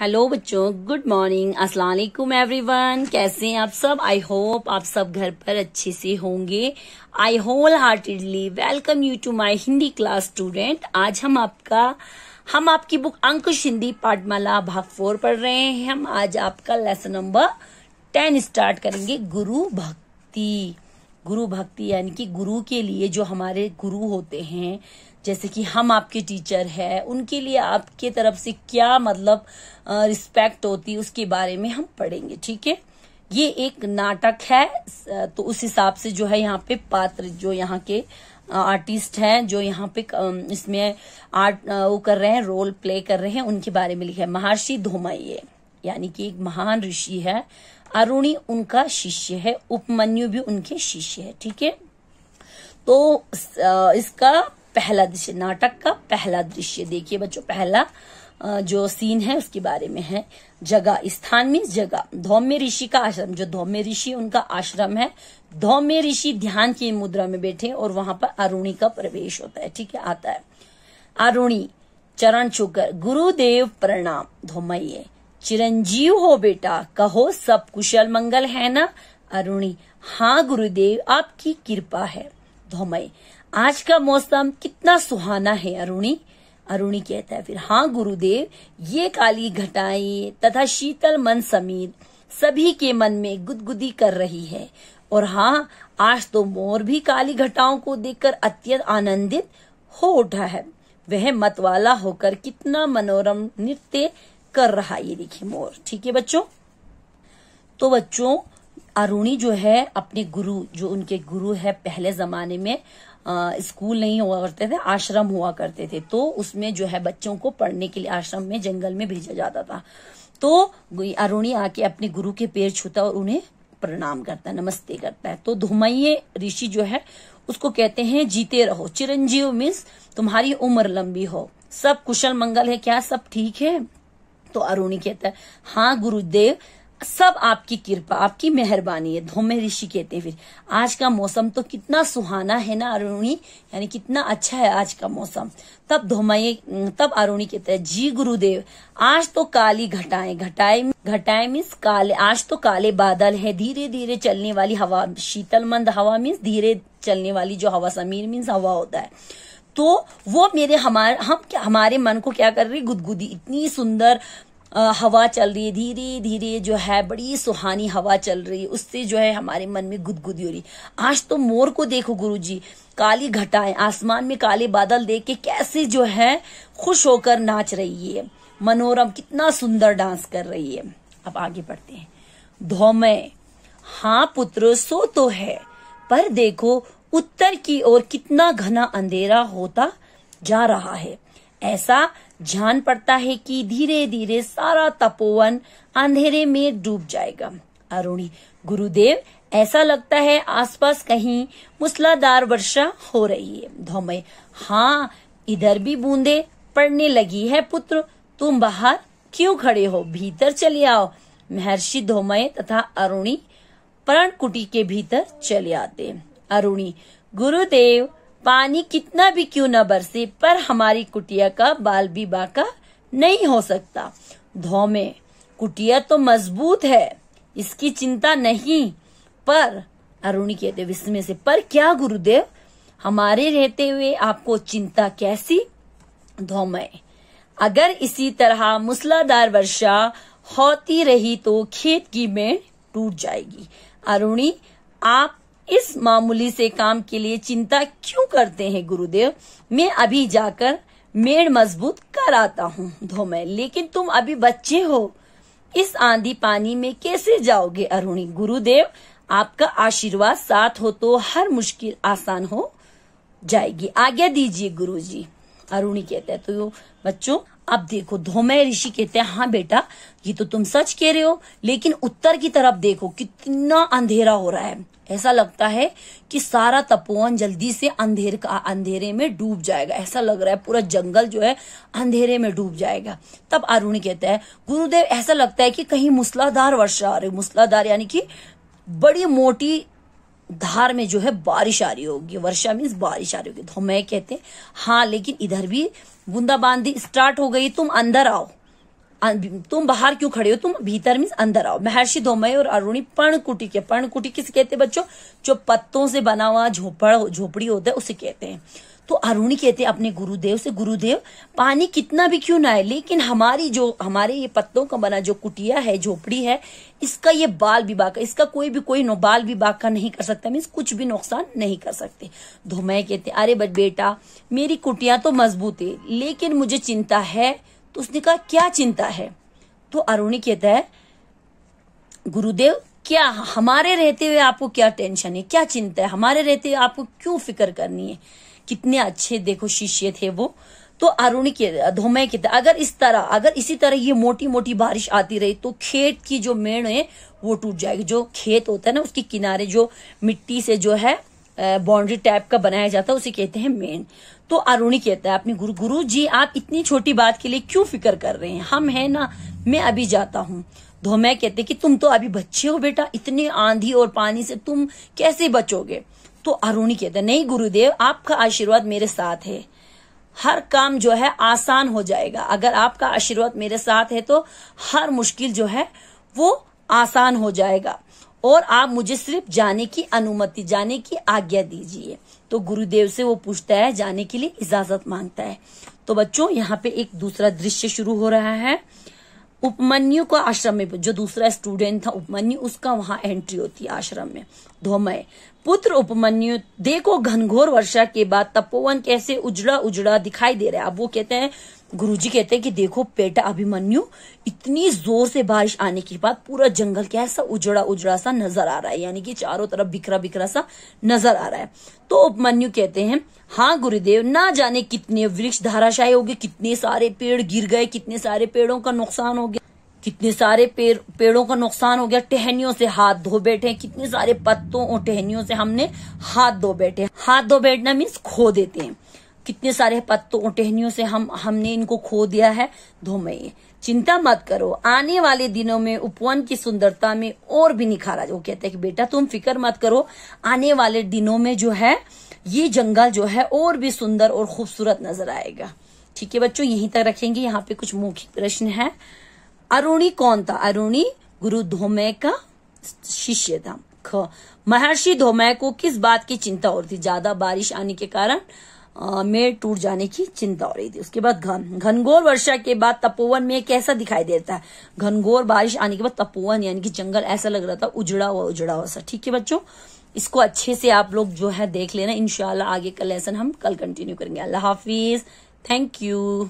hello बच्चों good morning अस्सलाम वालेकुम एवरीवन कैसे हैं आप सब आई होप आप सब घर पर अच्छे से होंगे I wholeheartedly welcome you to my Hindi class student आज हम आपका हम आपकी बुक अंकुश हिंदी पाठमाला भाग फोर पढ़ रहे हैं हम आज आपका लेसन नंबर टेन स्टार्ट करेंगे गुरु भक्ति गुरु भक्ति यानी कि गुरु के लिए जो हमारे गुरु होते हैं जैसे कि हम आपके टीचर हैं उनके लिए आपके तरफ से क्या मतलब रिस्पेक्ट होती उसके बारे में हम पढ़ेंगे ठीक है ये एक नाटक है तो उस हिसाब से जो है यहाँ पे पात्र जो यहाँ के आर्टिस्ट हैं जो यहाँ पे इसमें आर्ट वो कर रहे हैं रोल प्ले कर रहे हैं उनके बारे में लिखा है महर्षि धोमाइये यानी कि एक महान ऋषि है अरुणी उनका शिष्य है उपमन्यु भी उनके शिष्य है ठीक है तो इसका पहला दृश्य नाटक का पहला दृश्य देखिए बच्चों पहला जो सीन है उसके बारे में है जगह स्थान में जगह धौम्य ऋषि का आश्रम जो धौम्य ऋषि उनका आश्रम है धौम्य ऋषि ध्यान की मुद्रा में बैठे और वहां पर अरुणी का प्रवेश होता है ठीक है आता है अरुणी चरण छुकर गुरुदेव प्रणाम धोमये चिरंजीव हो बेटा कहो सब कुशल मंगल है ना अरुणी हाँ गुरुदेव आपकी कृपा है धोमय आज का मौसम कितना सुहाना है अरुणी अरुणी कहता है फिर हाँ गुरुदेव ये काली घटाएं तथा शीतल मन समेत सभी के मन में गुदगुदी कर रही है और हाँ आज तो मोर भी काली घटाओं को देखकर अत्यंत आनंदित हो उठा है वह मतवाला होकर कितना मनोरम नृत्य कर रहा ये देखिए मोर ठीक है बच्चों तो बच्चों अरुणी जो है अपने गुरु जो उनके गुरु है पहले जमाने में स्कूल नहीं हुआ करते थे आश्रम हुआ करते थे तो उसमें जो है बच्चों को पढ़ने के लिए आश्रम में जंगल में भेजा जाता था तो अरुणी आके अपने गुरु के पैर छूता और उन्हें प्रणाम करता है नमस्ते करता है तो धुमये ऋषि जो है उसको कहते हैं जीते रहो चिरंजीव मीन्स तुम्हारी उम्र लंबी हो सब कुशल मंगल है क्या सब ठीक है तो अरुणी कहता है हाँ गुरुदेव सब आपकी कृपा आपकी मेहरबानी है धोमे ऋषि कहते हैं फिर आज का मौसम तो कितना सुहाना है ना अरुणी यानी कितना अच्छा है आज का मौसम तब धोमे तब अरुणी कहते हैं जी गुरुदेव आज तो काली घटाएं घटाए घटाएं मीन्स काले आज तो काले बादल है धीरे धीरे चलने वाली हवा शीतलमंद हवा मीन्स धीरे चलने वाली जो हवा समीर मीन्स हवा होता है तो वो मेरे हमारे हम हमारे मन को क्या कर रही गुदगुदी इतनी सुंदर हवा चल रही है धीरे धीरे जो है बड़ी सुहानी हवा चल रही है उससे जो है हमारे मन में गुदगुदी हो रही आज तो मोर को देखो गुरु जी काली घटाएं आसमान में काले बादल देख के कैसे जो है खुश होकर नाच रही है मनोरम कितना सुंदर डांस कर रही है अब आगे बढ़ते हैं धोमय हाँ पुत्र सो तो है पर देखो उत्तर की ओर कितना घना अंधेरा होता जा रहा है ऐसा जान पड़ता है कि धीरे धीरे सारा तपोवन अंधेरे में डूब जाएगा अरुणी गुरुदेव ऐसा लगता है आसपास कहीं मूसलाधार वर्षा हो रही है धोमय हाँ इधर भी बूंदे पड़ने लगी है पुत्र तुम बाहर क्यों खड़े हो भीतर चले आओ महर्षि धोमय तथा अरुणी प्राण कुटी के भीतर चले आते अरुणी गुरुदेव पानी कितना भी क्यों न बरसे पर हमारी कुटिया का बाल भी बाका नहीं हो सकता धोमे कुटिया तो मजबूत है इसकी चिंता नहीं पर अरुणी कहते विस्मय से पर क्या गुरुदेव हमारे रहते हुए आपको चिंता कैसी धोमय अगर इसी तरह मूसलाधार वर्षा होती रही तो खेत की मेड़ टूट जाएगी अरुणी आप इस मामूली से काम के लिए चिंता क्यों करते हैं गुरुदेव मैं अभी जाकर मेड़ मजबूत कर आता हूँ धोमय लेकिन तुम अभी बच्चे हो इस आंधी पानी में कैसे जाओगे अरुणी गुरुदेव आपका आशीर्वाद साथ हो तो हर मुश्किल आसान हो जाएगी आज्ञा दीजिए गुरुजी अरुणी कहते हैं तो बच्चों अब देखो धोमय ऋषि कहते हैं हाँ बेटा ये तो तुम सच कह रहे हो लेकिन उत्तर की तरफ देखो कितना अंधेरा हो रहा है ऐसा लगता है कि सारा तपोवन जल्दी से अंधेर का अंधेरे में डूब जाएगा ऐसा लग रहा है पूरा जंगल जो है अंधेरे में डूब जाएगा तब अरुण कहता है गुरुदेव ऐसा लगता है कि कहीं मूसलाधार वर्षा आ रही मूसलाधार यानी कि बड़ी मोटी धार में जो है बारिश आ रही होगी वर्षा मीन्स बारिश आ रही होगी धोमय कहते हैं हाँ लेकिन इधर भी बूंदाबांदी स्टार्ट हो गई तुम अंदर आओ अं, तुम बाहर क्यों खड़े हो तुम भीतर मीन अंदर आओ महर्षि धोमय और अरुणी पर्णकुटी के पर्णकुटी किसे कहते हैं बच्चों जो पत्तों से बना हुआ झोपड़ झोपड़ी होता है उसे कहते हैं तो अरुणी कहते हैं अपने गुरुदेव से गुरुदेव पानी कितना भी क्यों ना है लेकिन हमारी जो हमारे ये पत्तों का बना जो कुटिया है झोपड़ी है इसका ये बाल बाका इसका कोई भी कोई नो बाल भी बाका नहीं कर सकता मीन्स कुछ भी नुकसान नहीं कर सकते धुमय तो कहते अरे बट बेटा मेरी कुटिया तो मजबूत है लेकिन मुझे चिंता है तो उसने कहा क्या चिंता है तो अरुणी कहता है गुरुदेव क्या हमारे रहते हुए आपको क्या टेंशन है क्या चिंता है हमारे रहते हुए आपको क्यों फिक्र करनी है कितने अच्छे देखो शिष्य थे वो तो अरुण के धोमय के अगर इस तरह अगर इसी तरह ये मोटी मोटी बारिश आती रही तो खेत की जो मेड़ है वो टूट जाएगी जो खेत होता है ना उसके किनारे जो मिट्टी से जो है बाउंड्री टाइप का बनाया जाता है उसे कहते हैं मेन तो अरुणी कहता है अपने गुरु गुरु जी आप इतनी छोटी बात के लिए क्यों फिक्र कर रहे हैं हम है ना मैं अभी जाता हूँ धोमय कहते कि तुम तो अभी बच्चे हो बेटा इतनी आंधी और पानी से तुम कैसे बचोगे तो अरुणी कहते नहीं गुरुदेव आपका आशीर्वाद मेरे साथ है हर काम जो है आसान हो जाएगा अगर आपका आशीर्वाद मेरे साथ है तो हर मुश्किल जो है वो आसान हो जाएगा और आप मुझे सिर्फ जाने की अनुमति जाने की आज्ञा दीजिए तो गुरुदेव से वो पूछता है जाने के लिए इजाजत मांगता है तो बच्चों यहाँ पे एक दूसरा दृश्य शुरू हो रहा है उपमन्यु को आश्रम में जो दूसरा स्टूडेंट था उपमन्यु उसका वहां एंट्री होती है आश्रम में धोमय पुत्र उपमन्यु देखो घनघोर वर्षा के बाद तपोवन कैसे उजड़ा उजड़ा दिखाई दे रहा है अब वो कहते हैं गुरुजी कहते हैं कि देखो बेटा अभिमन्यु इतनी जोर से बारिश आने के बाद पूरा जंगल कैसा उजड़ा उजड़ा सा नजर आ रहा है यानी कि चारों तरफ बिखरा बिखरा सा नजर आ रहा है तो उपमन्यु कहते हैं हाँ गुरुदेव ना जाने कितने वृक्ष धाराशाही हो गए कितने सारे पेड़ गिर गए कितने सारे पेड़ों का नुकसान हो गया कितने सारे पेड़ पेड़ों का नुकसान हो गया टहनियों से हाथ धो बैठे कितने सारे पत्तों और टहनियों से हमने हाथ धो बैठे हाथ धो बैठना मीन्स खो देते हैं कितने सारे पत्तों टहनियों से हम हमने इनको खो दिया है धोमये चिंता मत करो आने वाले दिनों में उपवन की सुंदरता में और भी निखारा वो कहते हैं कि बेटा तुम फिक्र मत करो आने वाले दिनों में जो है ये जंगल जो है और भी सुंदर और खूबसूरत नजर आएगा ठीक है बच्चों यहीं तक रखेंगे यहाँ पे कुछ मुख्य प्रश्न है अरुणी कौन था अरुणी गुरु धोमय का शिष्य था महर्षि धोमय को किस बात की चिंता और थी ज्यादा बारिश आने के कारण में टूट जाने की चिंता हो रही थी उसके बाद घन घनघोर वर्षा के बाद तपोवन में कैसा दिखाई देता है घनघोर बारिश आने के बाद तपोवन यानी कि जंगल ऐसा लग रहा था उजड़ा हुआ उजड़ा हुआ सा ठीक है बच्चों इसको अच्छे से आप लोग जो है देख लेना इनशाला आगे का लेसन हम कल कंटिन्यू करेंगे अल्लाह हाफिज थैंक यू